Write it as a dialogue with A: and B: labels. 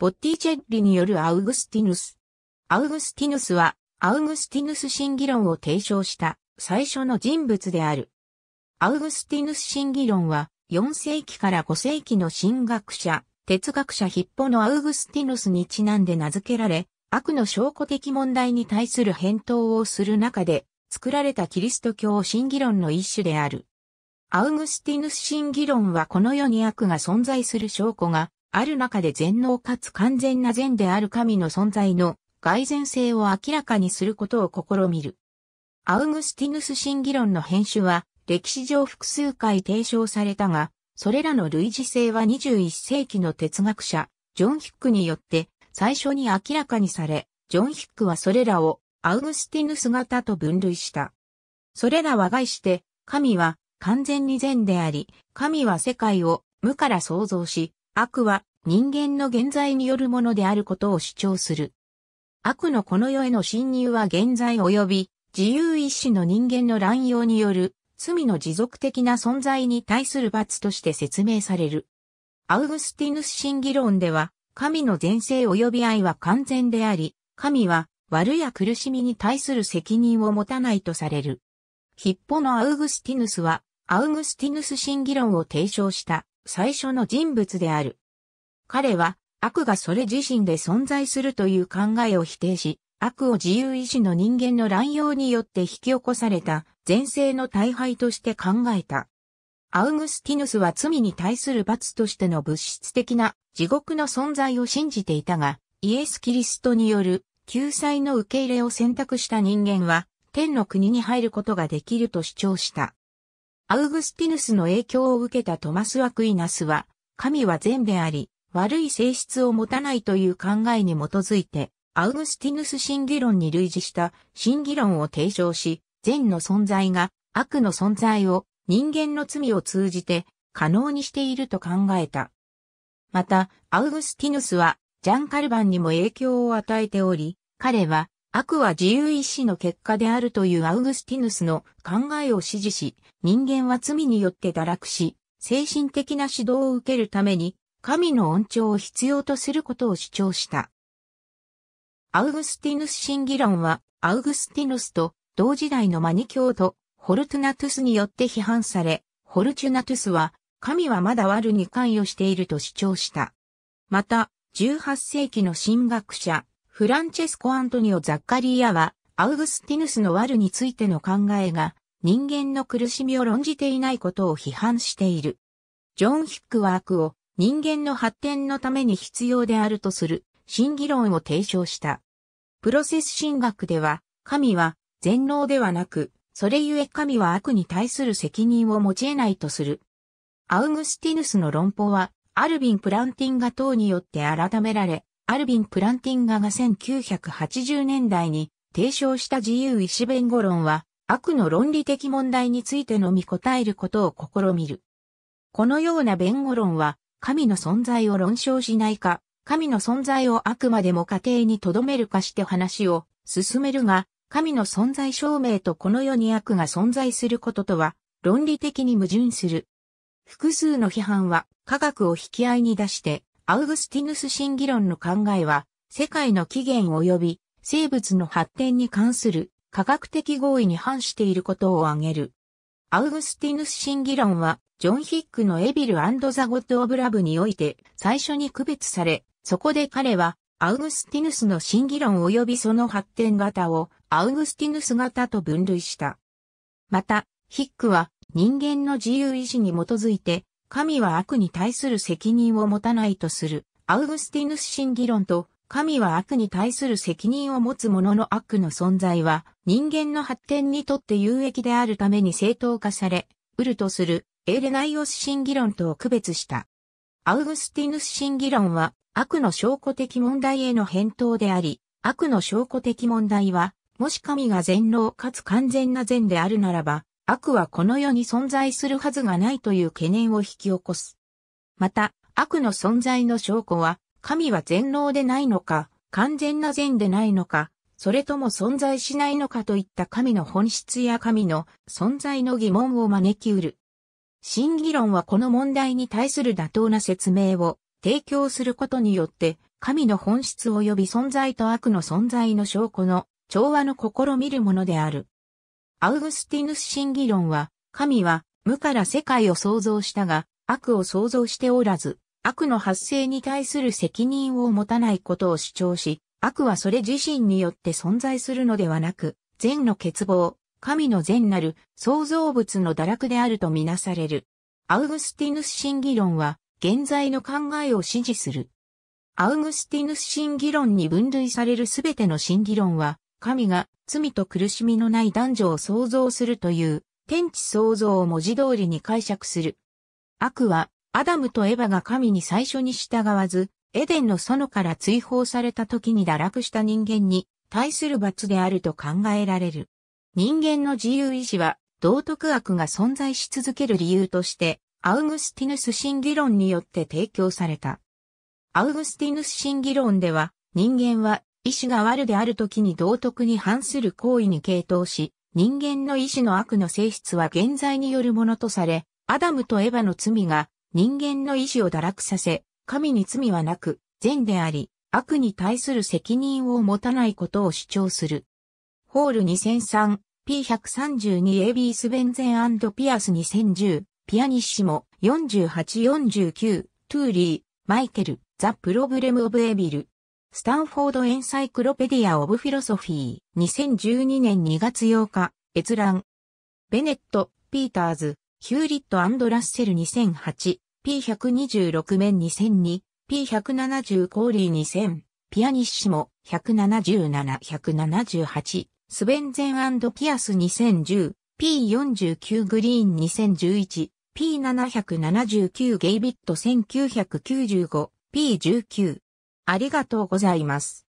A: ボッティチェッリによるアウグスティヌス。アウグスティヌスは、アウグスティヌス新議論を提唱した最初の人物である。アウグスティヌス新議論は、4世紀から5世紀の神学者、哲学者ヒッポのアウグスティヌスにちなんで名付けられ、悪の証拠的問題に対する返答をする中で、作られたキリスト教新議論の一種である。アウグスティヌス新議論はこの世に悪が存在する証拠がある中で全能かつ完全な善である神の存在の外然性を明らかにすることを試みる。アウグスティヌス神議論の編集は歴史上複数回提唱されたが、それらの類似性は21世紀の哲学者、ジョン・ヒックによって最初に明らかにされ、ジョン・ヒックはそれらをアウグスティヌス型と分類した。それらは概して、神は完全に善であり、神は世界を無から創造し、悪は人間の現在によるものであることを主張する。悪のこの世への侵入は現在及び自由意志の人間の乱用による罪の持続的な存在に対する罰として説明される。アウグスティヌス神議論では、神の善性及び愛は完全であり、神は悪や苦しみに対する責任を持たないとされる。ヒッポのアウグスティヌスは、アウグスティヌス神議論を提唱した。最初の人物である。彼は、悪がそれ自身で存在するという考えを否定し、悪を自由意志の人間の乱用によって引き起こされた前世の大敗として考えた。アウグスティヌスは罪に対する罰としての物質的な地獄の存在を信じていたが、イエス・キリストによる救済の受け入れを選択した人間は、天の国に入ることができると主張した。アウグスティヌスの影響を受けたトマス・アクイナスは、神は善であり、悪い性質を持たないという考えに基づいて、アウグスティヌス神議論に類似した神議論を提唱し、善の存在が悪の存在を人間の罪を通じて可能にしていると考えた。また、アウグスティヌスはジャン・カルバンにも影響を与えており、彼は悪は自由意志の結果であるというアウグスティヌスの考えを支持し、人間は罪によって堕落し、精神的な指導を受けるために、神の恩寵を必要とすることを主張した。アウグスティヌス審議論は、アウグスティヌスと同時代のマニ教徒、ホルトゥナトゥスによって批判され、ホルチュナトゥスは、神はまだ悪に関与していると主張した。また、18世紀の神学者、フランチェスコ・アントニオ・ザッカリーアは、アウグスティヌスの悪についての考えが、人間の苦しみを論じていないことを批判している。ジョン・ヒックワークを人間の発展のために必要であるとする新議論を提唱した。プロセス神学では、神は全能ではなく、それゆえ神は悪に対する責任を持ち得ないとする。アウグスティヌスの論法は、アルビン・プランティンガ等によって改められ、アルビン・プランティンガが1980年代に提唱した自由意志弁護論は、悪の論理的問題についてのみ答えることを試みる。このような弁護論は、神の存在を論証しないか、神の存在をあくまでも家庭に留めるかして話を進めるが、神の存在証明とこの世に悪が存在することとは、論理的に矛盾する。複数の批判は科学を引き合いに出して、アウグスティヌス新議論の考えは、世界の起源及び生物の発展に関する科学的合意に反していることを挙げる。アウグスティヌス新議論は、ジョン・ヒックのエビルザ・ゴッド・オブ・ラブにおいて最初に区別され、そこで彼は、アウグスティヌスの新議論及びその発展型を、アウグスティヌス型と分類した。また、ヒックは、人間の自由意志に基づいて、神は悪に対する責任を持たないとする、アウグスティヌス神議論と、神は悪に対する責任を持つ者の悪の存在は、人間の発展にとって有益であるために正当化され、うるとする、エレナイオス神議論とを区別した。アウグスティヌス神議論は、悪の証拠的問題への返答であり、悪の証拠的問題は、もし神が全能かつ完全な善であるならば、悪はこの世に存在するはずがないという懸念を引き起こす。また、悪の存在の証拠は、神は全能でないのか、完全な善でないのか、それとも存在しないのかといった神の本質や神の存在の疑問を招きうる。審議論はこの問題に対する妥当な説明を提供することによって、神の本質及び存在と悪の存在の証拠の調和の試みるものである。アウグスティヌス神議論は、神は無から世界を創造したが、悪を創造しておらず、悪の発生に対する責任を持たないことを主張し、悪はそれ自身によって存在するのではなく、善の欠乏、神の善なる創造物の堕落であるとみなされる。アウグスティヌス神議論は、現在の考えを支持する。アウグスティヌス神議論に分類されるすべての神議論は、神が罪と苦しみのない男女を創造するという天地創造を文字通りに解釈する。悪はアダムとエヴァが神に最初に従わず、エデンの園から追放された時に堕落した人間に対する罰であると考えられる。人間の自由意志は道徳悪が存在し続ける理由として、アウグスティヌス新議論によって提供された。アウグスティヌス新議論では、人間は意志が悪である時に道徳に反する行為に傾倒し、人間の意志の悪の性質は現在によるものとされ、アダムとエヴァの罪が人間の意志を堕落させ、神に罪はなく、善であり、悪に対する責任を持たないことを主張する。ホール 2003P132AB スベンゼンピアス2010ピアニッシモ4849トゥーリーマイケルザ・プロブレム・オブ・エビルスタンフォードエンサイクロペディア・オブ・フィロソフィー、2012年2月8日、閲覧。ベネット、ピーターズ、ヒューリットラッセル2008、P126 面2002、P170 コーリー2000、ピアニッシモ177、178、スベンゼンピアス2010、P49 グリーン2011、P779 ゲイビット1995、P19、ありがとうございます。